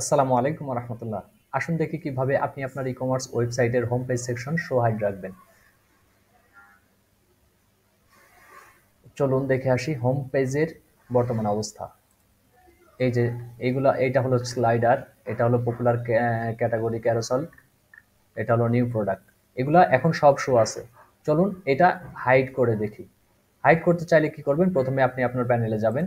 আসসালামু আলাইকুম রহমতুল্লাহ আসুন দেখি কিভাবে আপনি আপনার ই কমার্স ওয়েবসাইটের home page section show hide রাখবেন চলুন দেখে আসি হোম পেজের বর্তমান অবস্থা এই যে এইগুলা এইটা হলো স্লাইডার এটা হলো পপুলার ক্যাটাগরি ক্যারোসল এটা হলো নিউ প্রোডাক্ট এগুলা এখন সব শো আছে চলুন এটা হাইড করে দেখি হাইড করতে চাইলে কি করবেন প্রথমে আপনি আপনার প্যানেলে যাবেন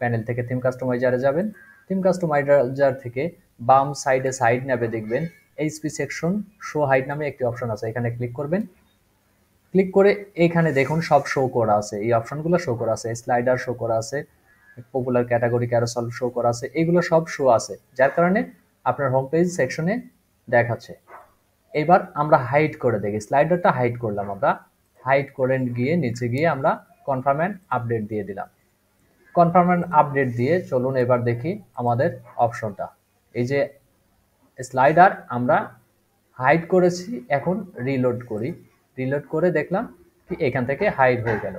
প্যানেল থেকে থিম কাস্টমাইজারে যাবেন থিম কাস্টমাইজার থেকে বাম সাইডে সাইড ন্যাপে দেখবেন এইচপি সেকশন শো হাইট নামে একটি অপশন আছে এখানে ক্লিক করবেন ক্লিক করে এখানে দেখুন সব শো করা আছে এই অপশনগুলো শো করা আছে স্লাইডার শো করা আছে পপুলার ক্যাটাগরি ক্যারোসল শো করা আছে এগুলো সব শো আছে যার কারণে আপনার হোম পেজ সেকশনে দেখাচ্ছে এবার আমরা হাইট করে দেখি স্লাইডারটা হাইট করলাম আমরা হাইট করে গিয়ে নিচে গিয়ে আমরা কনফার্ম অ্যান্ড আপডেট দিয়ে দিলাম কনফার্ম আপডেট দিয়ে চলুন এবার দেখি আমাদের অপশনটা এই যে স্লাইডার আমরা হাইড করেছি এখন রিলোড করি রিলোড করে দেখলাম কি এখান থেকে হাইড হয়ে গেল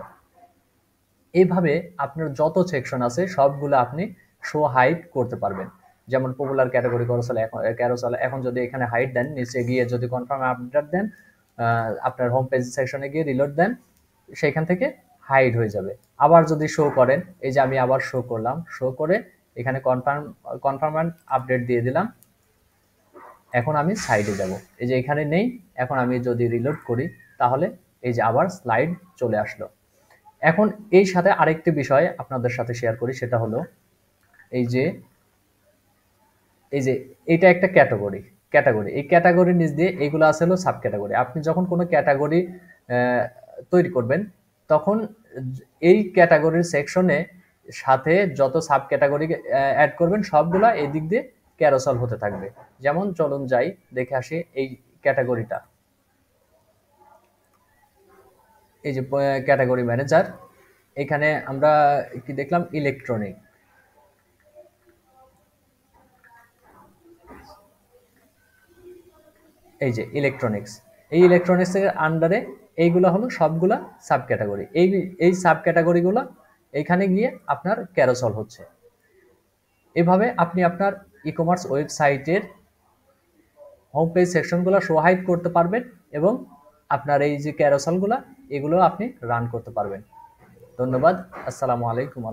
এভাবে আপনার যত সেকশন আছে সবগুলো আপনি শো হাইড করতে পারবেন যেমন পপুলার ক্যাটাগরি করসাল এখন ক্যারোসাল এখন যদি এখানে হাইট দেন নিচে গিয়ে যদি কনফার্ম আপডেট দেন আপনার হোম পেজ সেকশনে গিয়ে রিলোড দেন সেখান থেকে হাইড হয়ে যাবে আবার যদি শো করেন এই যে আমি আবার শো করলাম শো করে এখানে কনফার্ম কনফার্ম আপডেট দিয়ে দিলাম এখন আমি সাইডে যাব এই যে এখানে নেই এখন আমি যদি রিলোড করি তাহলে এই যে আবার স্লাইড চলে আসলো এখন এই সাথে আরেকটি বিষয় আপনাদের সাথে শেয়ার করি সেটা হলো এই যে এই যে এটা একটা ক্যাটাগরি ক্যাটাগরি এই ক্যাটাগরির নিচ দিয়ে এইগুলো আছে হলো সাব ক্যাটাগরি আপনি যখন কোনো ক্যাটাগরি তৈরি করবেন তখন এই ক্যাটাগরির সেকশনে সাথে যত সাব ক্যাটাগরি অ্যাড করবেন সবগুলা এই দিক দিয়ে ক্যারোসল হতে থাকবে যেমন চলুন যাই দেখে আসি এই ক্যাটাগরিটা এই যে ক্যাটাগরি ম্যানেজার এখানে আমরা কি দেখলাম ইলেকট্রনিক এই যে ইলেকট্রনিক্স এই ইলেকট্রনিক্সের আন্ডারে এইগুলো হলো সবগুলা সাব ক্যাটাগরি এই এই সাব ক্যাটাগরিগুলো এইখানে গিয়ে আপনার ক্যারোসল হচ্ছে এভাবে আপনি আপনার ই কমার্স ওয়েবসাইটের হোম পেজ সেকশনগুলো শো হাইড করতে পারবেন এবং আপনার এই যে ক্যারোসলগুলো এগুলো আপনি রান করতে পারবেন ধন্যবাদ আসসালামু আলাইকুম